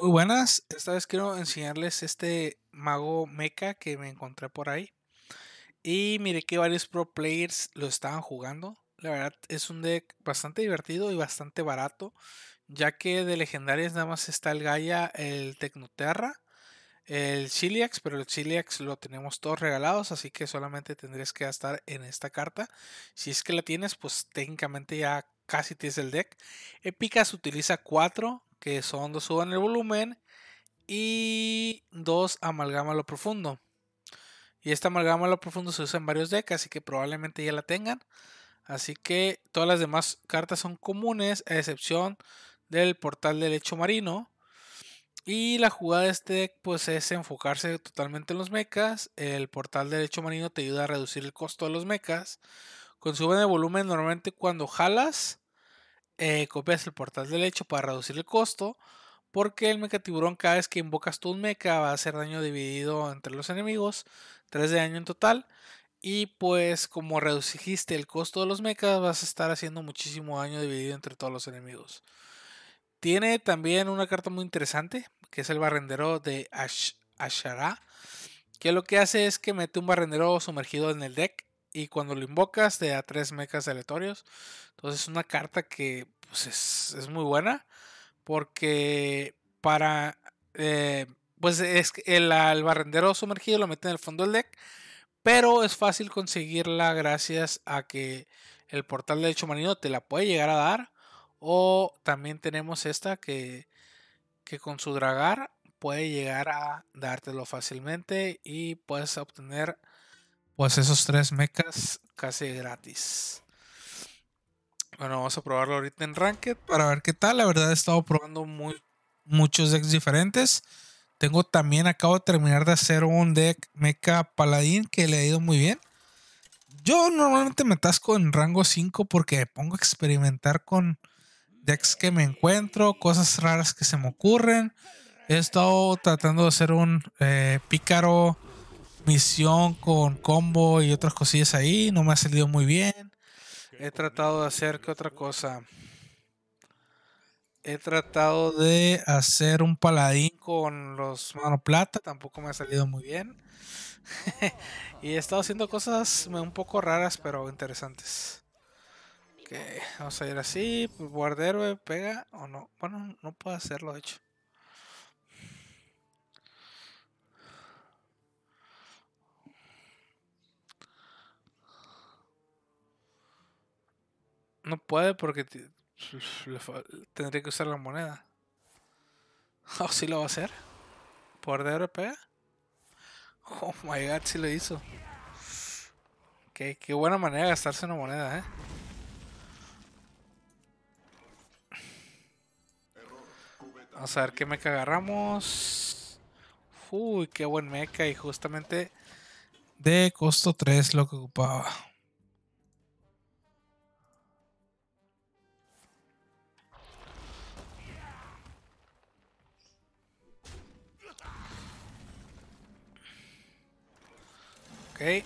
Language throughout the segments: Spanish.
Muy buenas, esta vez quiero enseñarles este mago mecha que me encontré por ahí. Y miré que varios pro players lo estaban jugando. La verdad es un deck bastante divertido y bastante barato, ya que de legendarias nada más está el Gaia, el Tecnoterra, el Chiliax, pero el Chiliax lo tenemos todos regalados, así que solamente tendrías que gastar en esta carta. Si es que la tienes, pues técnicamente ya casi tienes el deck. Épicas utiliza 4, que son dos suban el volumen y dos amalgama lo profundo. Y esta amalgama lo profundo se usa en varios decks, así que probablemente ya la tengan. Así que todas las demás cartas son comunes, a excepción del portal del lecho marino. Y la jugada de este deck pues, es enfocarse totalmente en los mechas. El portal del lecho marino te ayuda a reducir el costo de los mechas. suben el volumen normalmente cuando jalas eh, copias el portal del hecho para reducir el costo. Porque el mecha tiburón cada vez que invocas tu un mecha va a hacer daño dividido entre los enemigos. 3 de daño en total. Y pues como reduciste el costo de los mechas vas a estar haciendo muchísimo daño dividido entre todos los enemigos. Tiene también una carta muy interesante, que es el barrendero de Ash Ashara, que lo que hace es que mete un barrendero sumergido en el deck y cuando lo invocas te da tres mechas aleatorios. Entonces es una carta que pues, es, muy buena porque para... Eh, pues es el, el barrendero sumergido lo mete en el fondo del deck, pero es fácil conseguirla gracias a que el portal de hecho marino te la puede llegar a dar. O también tenemos esta que, que con su dragar puede llegar a dártelo fácilmente y puedes obtener pues esos tres mechas casi gratis. Bueno, vamos a probarlo ahorita en Ranked para ver qué tal. La verdad he estado probando muy, muchos decks diferentes. Tengo también, acabo de terminar de hacer un deck mecha paladín que le ha ido muy bien. Yo normalmente me atasco en rango 5 porque pongo a experimentar con decks que me encuentro, cosas raras que se me ocurren. He estado tratando de hacer un eh, pícaro misión con combo y otras cosillas ahí. No me ha salido muy bien. He tratado de hacer que otra cosa. He tratado de hacer un paladín con los mano plata. Tampoco me ha salido muy bien. y he estado haciendo cosas un poco raras pero interesantes. vamos a ir así. Pues, Guardero, pega o no. Bueno, no puedo hacerlo, de hecho. No puede porque tendría que usar la moneda. ¿O sí lo va a hacer? ¿Por DRP. Oh my god, sí lo hizo. Qué, qué buena manera de gastarse una moneda, eh. Vamos a ver qué mecha agarramos. Uy, qué buen mecha. Y justamente de costo 3 lo que ocupaba. Ok.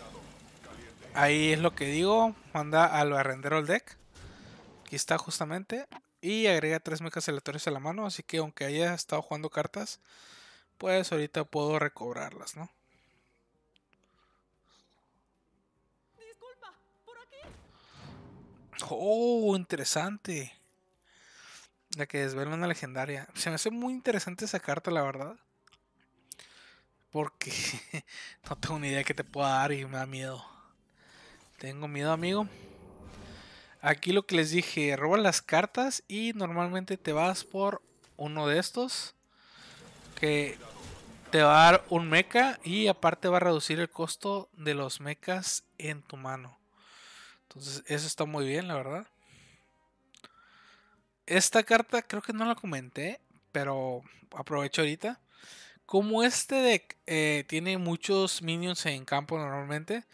Ahí es lo que digo. Manda al barrendero al deck. Aquí está justamente. Y agrega tres mechas aleatorias a la mano. Así que aunque haya estado jugando cartas, pues ahorita puedo recobrarlas, ¿no? Oh, interesante. La que desvela una legendaria. Se me hace muy interesante esa carta, la verdad. Porque no tengo ni idea que te pueda dar y me da miedo. Tengo miedo, amigo. Aquí lo que les dije, roba las cartas y normalmente te vas por uno de estos. Que te va a dar un mecha y aparte va a reducir el costo de los mechas en tu mano. Entonces eso está muy bien, la verdad. Esta carta creo que no la comenté, pero aprovecho ahorita como este deck eh, tiene muchos minions en campo normalmente,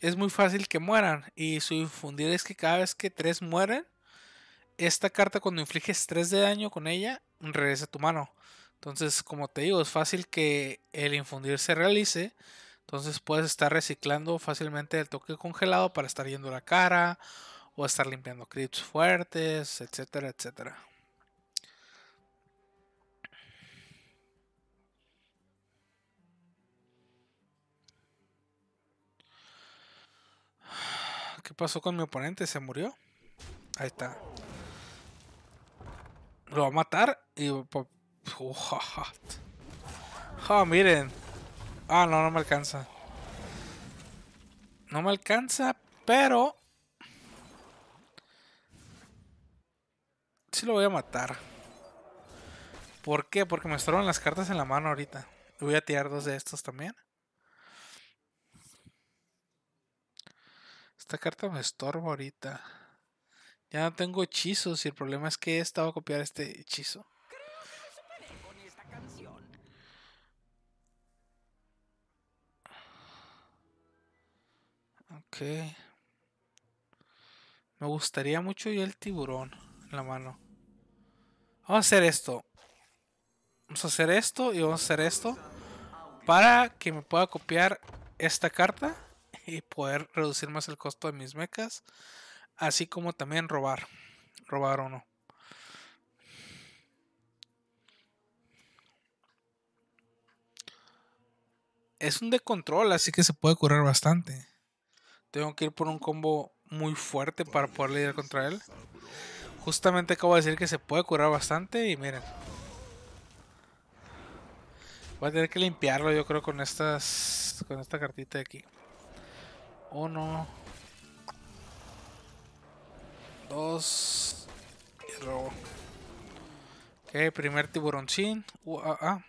es muy fácil que mueran. Y su infundir es que cada vez que tres mueren, esta carta cuando infliges 3 de daño con ella, regresa a tu mano. Entonces, como te digo, es fácil que el infundir se realice. Entonces puedes estar reciclando fácilmente el toque congelado para estar yendo la cara o estar limpiando creeps fuertes, etcétera, etcétera. ¿Qué pasó con mi oponente? ¿Se murió? Ahí está. Lo va a matar y... Uh, ja, miren. Ah, no, no me alcanza. No me alcanza, pero... Sí lo voy a matar. ¿Por qué? Porque me estroban las cartas en la mano ahorita. Voy a tirar dos de estos también. Esta carta me estorba ahorita. Ya no tengo hechizos y el problema es que he estado a copiar este hechizo. Ok. Me gustaría mucho yo el tiburón en la mano. Vamos a hacer esto. Vamos a hacer esto y vamos a hacer esto. Para que me pueda copiar esta carta y poder reducir más el costo de mis mechas, así como también robar, robar o no. Es un de control, así que se puede curar bastante. Tengo que ir por un combo muy fuerte para poder lidiar contra él. Justamente acabo de decir que se puede curar bastante y miren. Voy a tener que limpiarlo yo creo con estas con esta cartita de aquí. Uno. Dos. Y robo. Ok, primer tiburoncín. Uh,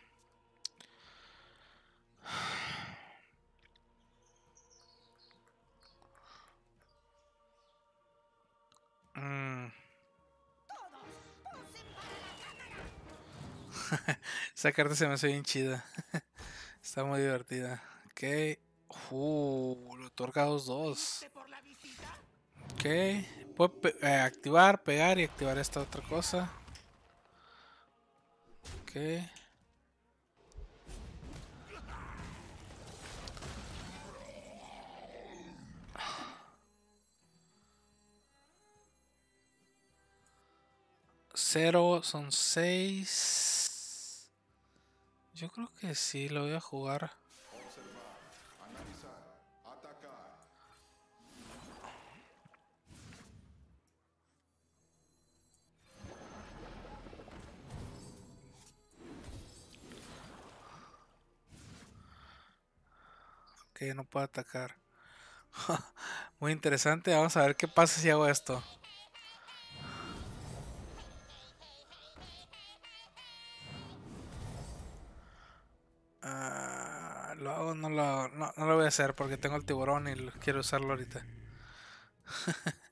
Esa carta se me hace bien chida. Está muy divertida. Ok. Uh, le otorga 2-2. Ok. Puedo eh, activar, pegar y activar esta otra cosa. Ok. Cero, son seis. Yo creo que sí, lo voy a jugar. que no puedo atacar. Muy interesante, vamos a ver qué pasa si hago esto. Ah, lo hago, no lo, no, no lo voy a hacer porque tengo el tiburón y quiero usarlo ahorita.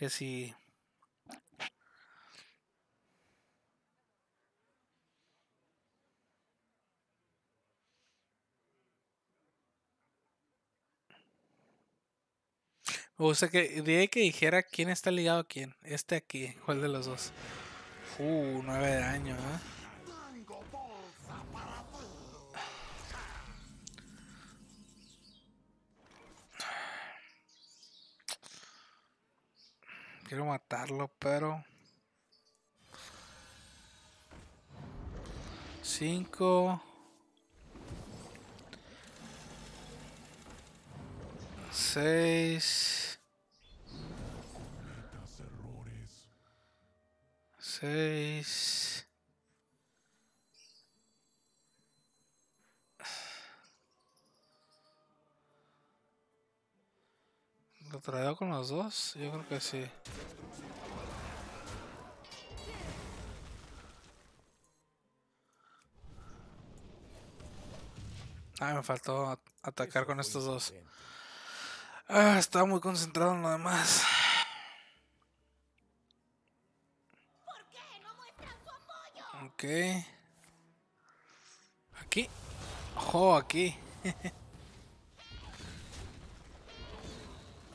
que sí o sea que que dijera quién está ligado a quién. Este aquí, ¿cuál de los dos? Uh, nueve de año, ¿eh? Quiero matarlo, pero... 5 6 6 ¿Lo traigo con los dos? Yo creo que sí. Ah, me faltó atacar con estos dos. Ah, estaba muy concentrado en lo demás. Ok. Aquí. Ojo, aquí.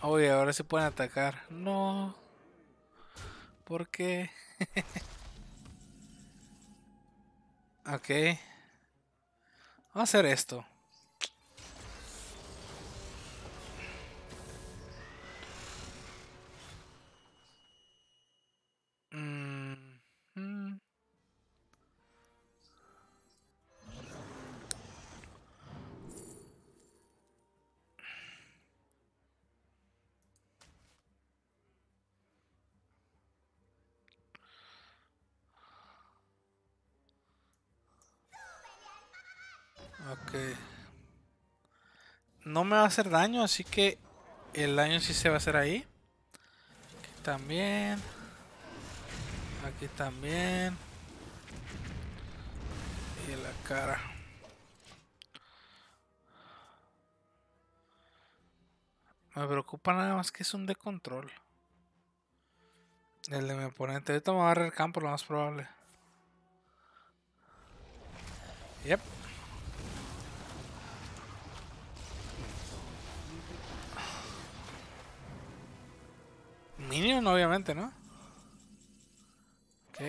Oye, ahora se pueden atacar. No. ¿Por qué? ok. Vamos a hacer esto. no me va a hacer daño, así que el daño sí se va a hacer ahí. también. Aquí también. Y en la cara. Me preocupa nada más que es un de control. El de mi oponente. Ahorita me va a el campo lo más probable. Yep. Minion, obviamente, ¿no? Ok.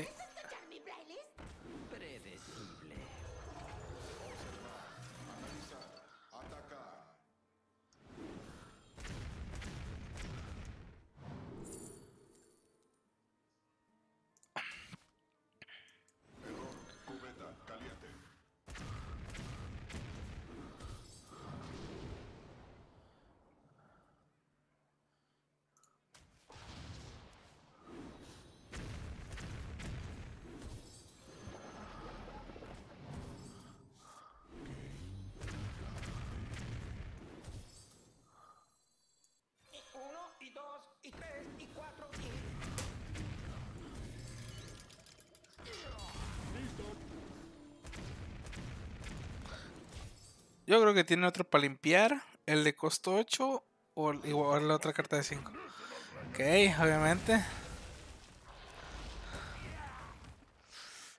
Yo creo que tiene otro para limpiar. El de costo 8 o igual la otra carta de 5. Ok, obviamente.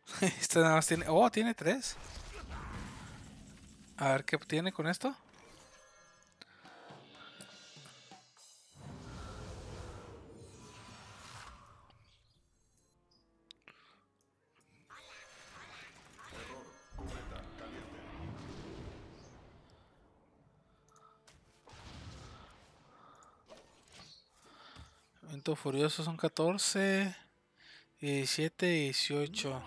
Este nada más tiene... Oh, tiene 3. A ver qué tiene con esto. Furioso son 14, 17, 18.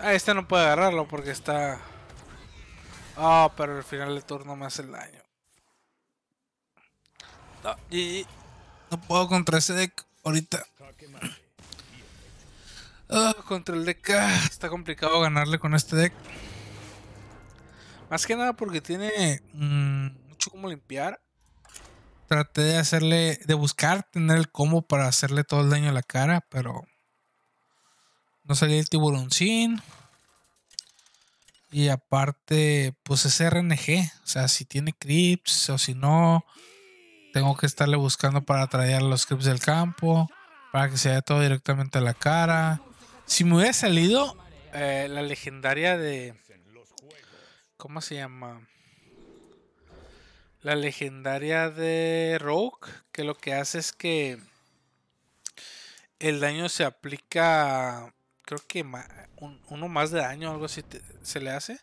Ah, este no puede agarrarlo porque está... Ah, pero al final del turno me hace el daño. No, y... no puedo contra ese deck ahorita. Ah, contra el deck. Ah, está complicado ganarle con este deck. Más que nada porque tiene mm, mucho como limpiar traté de hacerle, de buscar tener el combo para hacerle todo el daño a la cara, pero no salía el tiburoncín. Y aparte, pues es RNG. O sea, si tiene creeps o si no, tengo que estarle buscando para traer los creeps del campo, para que se vea todo directamente a la cara. Si me hubiera salido eh, la legendaria de... ¿Cómo se llama? la legendaria de Rogue, que lo que hace es que el daño se aplica, creo que uno más de daño, o algo así se le hace.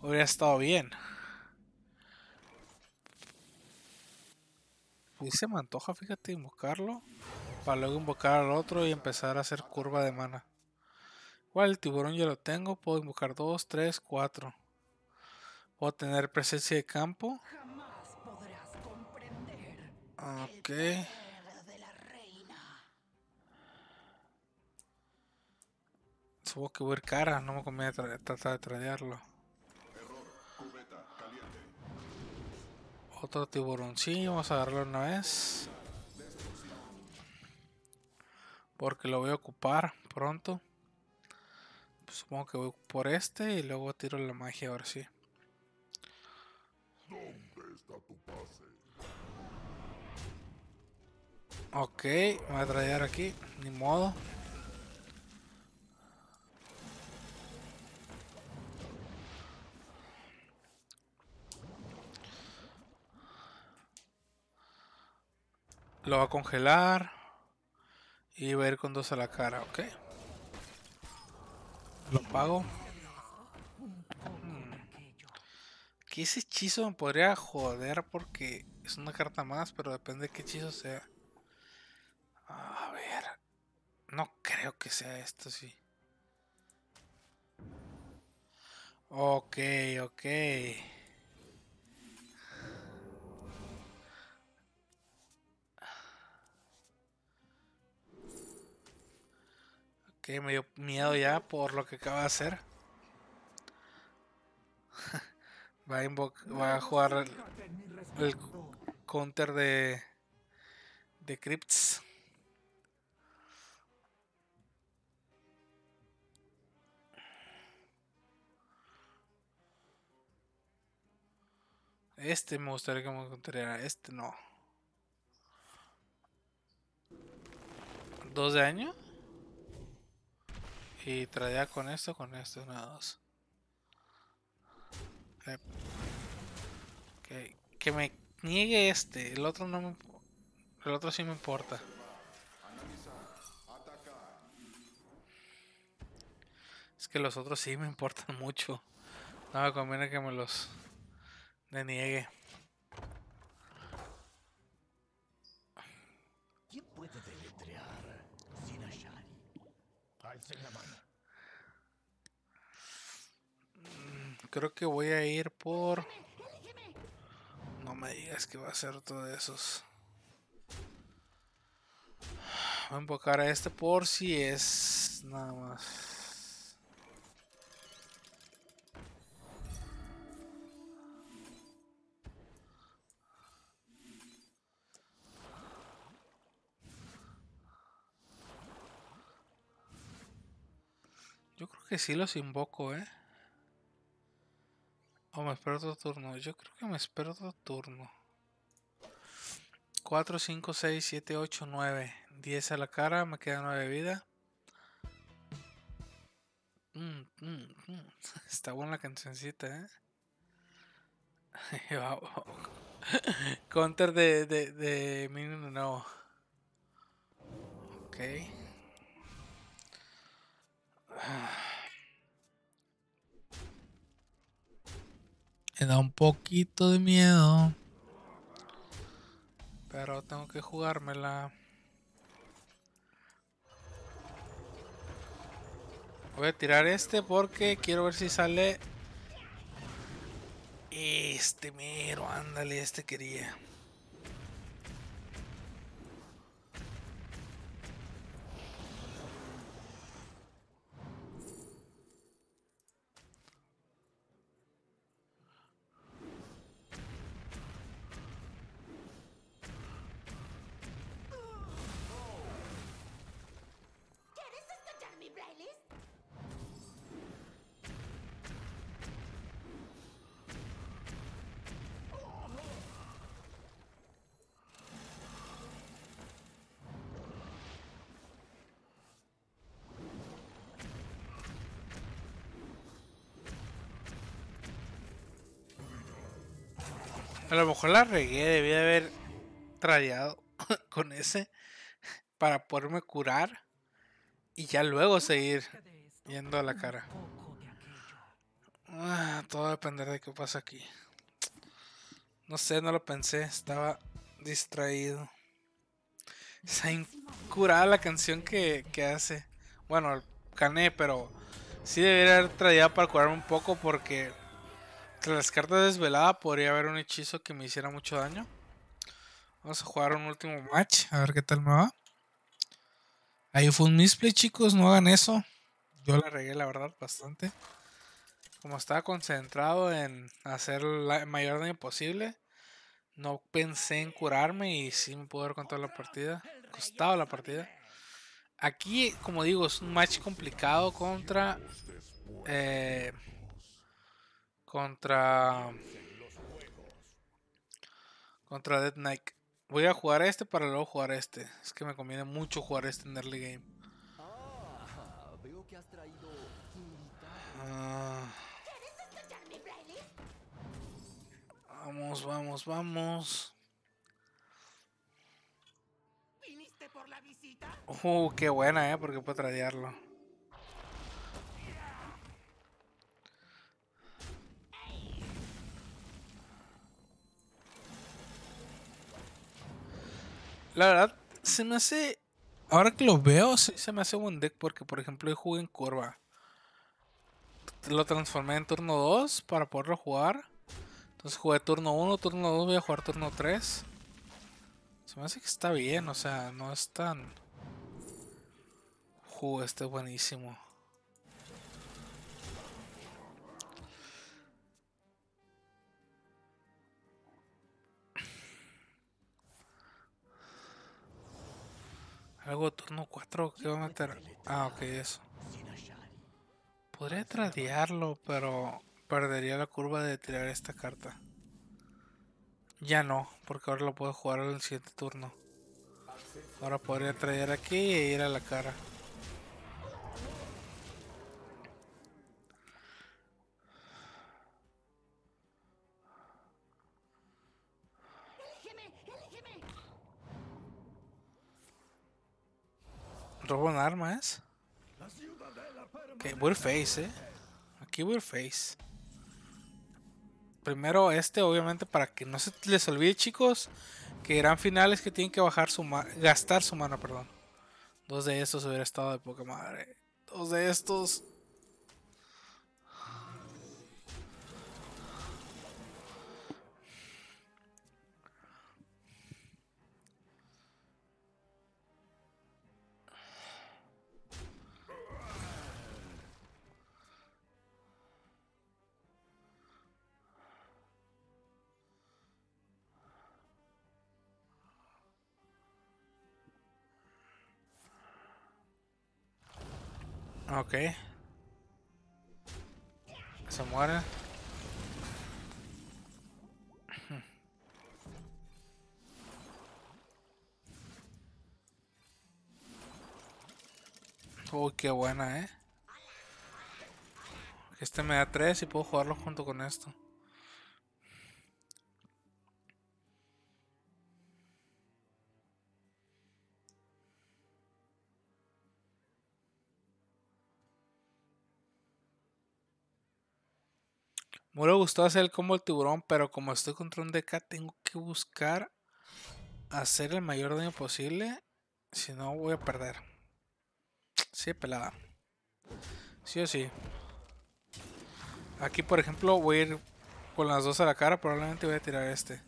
Hubiera estado bien. Y se me antoja, fíjate, invocarlo. Para luego invocar al otro y empezar a hacer curva de mana. Igual el tiburón ya lo tengo. Puedo invocar 2, 3, 4. Puedo tener presencia de campo. Ah, ok. Supongo que voy a ir cara, no me conviene tratar de tradearlo. Otro tiburoncillo, vamos a darle una vez. Porque lo voy a ocupar pronto. Pues supongo que voy por este y luego tiro la magia ahora sí. ¿Dónde está tu pase? Ok, me voy a traer aquí, ni modo. Lo va a congelar. Y va a ir con dos a la cara, ok. Lo pago. Hmm. Que ese hechizo me podría joder porque es una carta más, pero depende de qué hechizo sea. No creo que sea esto, sí. Ok, ok. Ok, me dio miedo ya por lo que acaba de hacer. va, a va a jugar el, counter de, de Crypts. Este me gustaría que me encontrara, este no. Dos de año. Y traía con esto, con esto, una, dos. Eh, que me niegue este, el otro no me... El otro sí me importa. Es que los otros sí me importan mucho. No me conviene que me los... Me niegue. puede mm, Creo que voy a ir por... No me digas que va a ser todo de esos. Voy a invocar a este por si es nada más. que sí los invoco, ¿eh? O me espero otro turno. Yo creo que me espero otro turno. 4, 5, 6, 7, 8, 9. 10 a la cara, me queda 9 vida. Mm, mm, mm. Está buena la cancioncita, ¿eh? Counter de, de, de Minion no. Ok. Me da un poquito de miedo. Pero tengo que jugármela. Voy a tirar este porque quiero ver si sale... Este mero, ándale, este quería. A lo mejor la regué, debí haber tradeado con ese para poderme curar y ya luego seguir yendo a la cara. Ah, todo va depender de qué pasa aquí. No sé, no lo pensé, estaba distraído. Está curada la canción que, hace. Bueno, cané, pero sí debí haber traído para curarme un poco porque tras las cartas desveladas podría haber un hechizo que me hiciera mucho daño. Vamos a jugar un último match, a ver qué tal me va. Ahí fue un misplay, chicos, no hagan eso. Yo la regué, la verdad, bastante. Como estaba concentrado en hacer el mayor daño posible, no pensé en curarme y sí me pude haber contado la partida. costaba la partida. Aquí, como digo, es un match complicado contra eh, contra contra Dead Knight. Voy a jugar este para luego jugar este. Es que me conviene mucho jugar este en early game. Ah. Vamos, vamos, vamos. ¿Viniste Uh, qué buena, eh, porque puedo tradearlo. la verdad, se me hace. Ahora que lo veo, se me hace buen deck porque, por ejemplo, yo jugué en curva. Lo transformé en turno 2 para poderlo jugar. Entonces jugué turno 1, turno 2, voy a jugar turno 3. Se me hace que está bien, o sea, no es tan... Juego este es buenísimo. Algo turno 4 que va a meter? Ah, ok, eso. Podría tradearlo, pero perdería la curva de tirar esta carta. Ya no, porque ahora lo puedo jugar en el siguiente turno. Ahora podría traer aquí e ir a la cara. Roban armas. Ok, bullface, eh. Aquí we're Primero este, obviamente, para que no se les olvide, chicos, que eran finales que tienen que bajar su gastar su mano, perdón. Dos de estos hubiera estado de poca madre. Dos de estos Ah, ok. Se muere. Uy, qué buena, eh. Este me da 3 y puedo jugarlo junto con esto. Me hubiera gustado hacer el combo del tiburón, pero como estoy contra un DK, tengo que buscar hacer el mayor daño posible. Si no, voy a perder. Sí, pelada. Sí o sí. Aquí, por ejemplo, voy a ir con las dos a la cara. Probablemente voy a tirar este.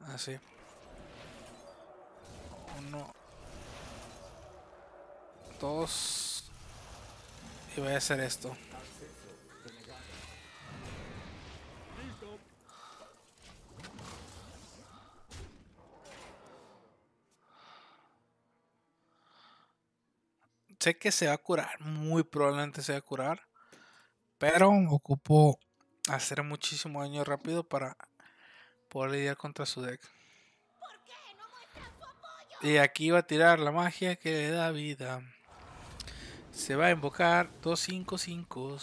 Así. Ah, Uno. Dos. Y voy a hacer esto. sé que se va a curar, muy probablemente se va a curar, pero ocupó hacer muchísimo daño rápido para poder lidiar contra su deck. Y aquí va a tirar la magia que le da vida. Se va a invocar dos 5 5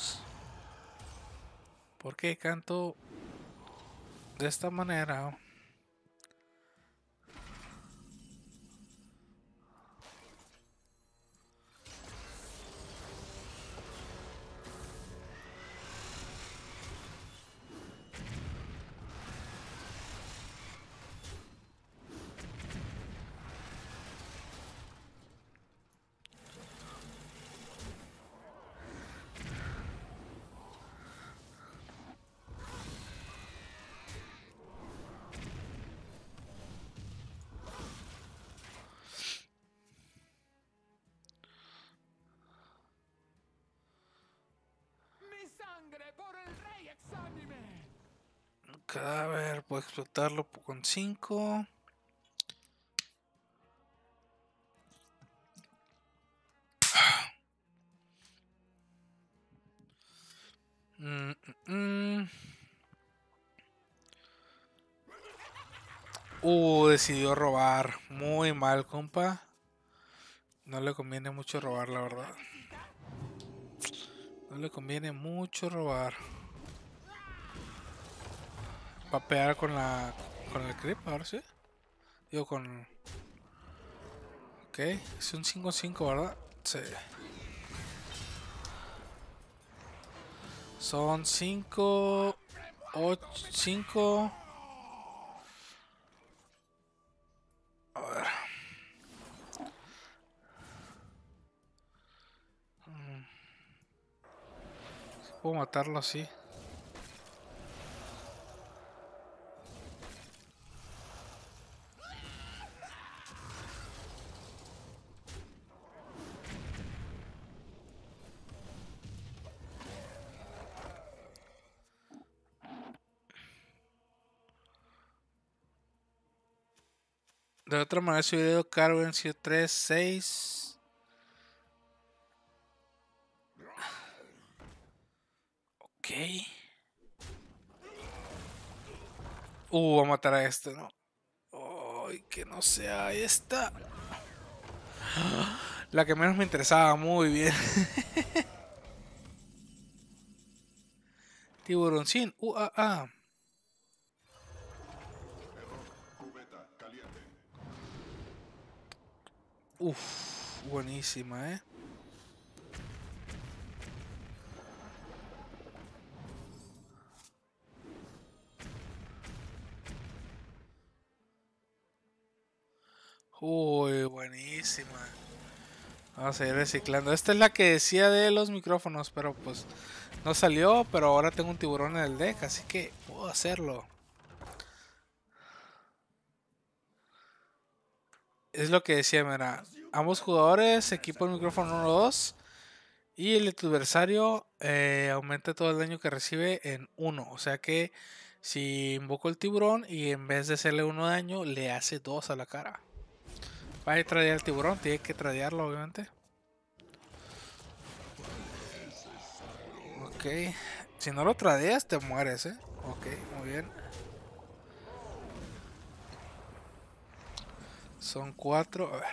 ¿Por qué canto de esta manera? cadáver, puedo explotarlo con 5. Mm, mm, mm. Uh, decidió robar. Muy mal, compa. No le conviene mucho robar, la verdad. No le conviene mucho robar. Va a pegar con la. con el creep, ahora sí. Digo con. Ok, es un 5-5, ¿verdad? Sí. Son 5. 8. 5. A ver. Mm. Puedo matarlo así. otra manera se hubiera ido caro en 3, 6. Ok. Uh, va a matar a este, ¿no? Ay, que no sea esta. La que menos me interesaba, muy bien. Tiburoncín, uh, ah, ah. Uf, buenísima, ¿eh? Uy, buenísima. Vamos a seguir reciclando. Esta es la que decía de los micrófonos, pero pues no salió, pero ahora tengo un tiburón en el deck, así que puedo hacerlo. es lo que decía, mira, ambos jugadores equipo el micrófono 1-2 y el adversario eh, aumenta todo el daño que recibe en 1. O sea que si invoco el tiburón y en vez de hacerle 1 daño, le hace 2 a la cara. Va a tradear el tiburón, tiene que tradearlo obviamente. Ok, si no lo tradeas te mueres, eh. Ok, muy bien. Son cuatro. A ver.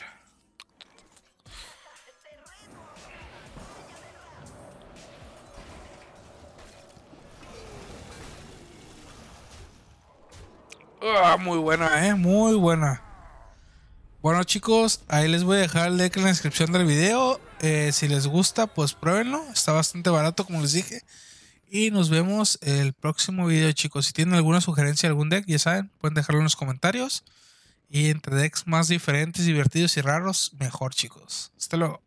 Ah, muy buena, eh. Muy buena. Bueno chicos, ahí les voy a dejar el deck en la descripción del video. Eh, si les gusta, pues pruébenlo. Está bastante barato, como les dije. Y nos vemos el próximo video, chicos. Si tienen alguna sugerencia, algún deck, ya saben, pueden dejarlo en los comentarios. Y entre decks más diferentes, divertidos y raros, mejor, chicos. Hasta luego.